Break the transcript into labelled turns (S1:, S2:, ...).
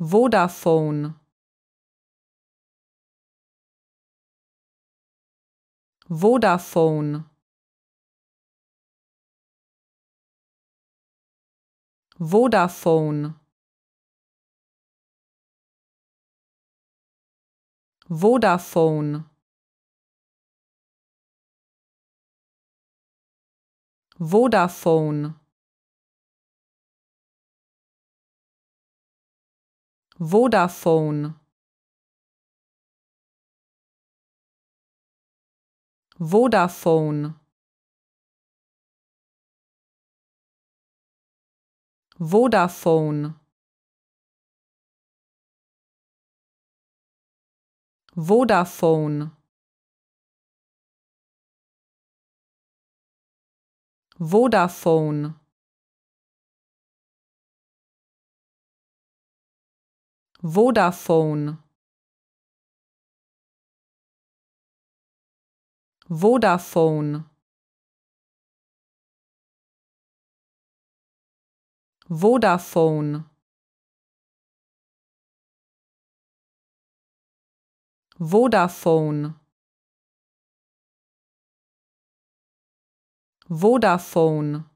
S1: Vodafone. Vodafone. Vodafone. Vodafone. Vodafone. Vodafone Vodafone Vodafone Vodafone Vodafone Vodafone Vodafone Vodafone Vodafone Vodafone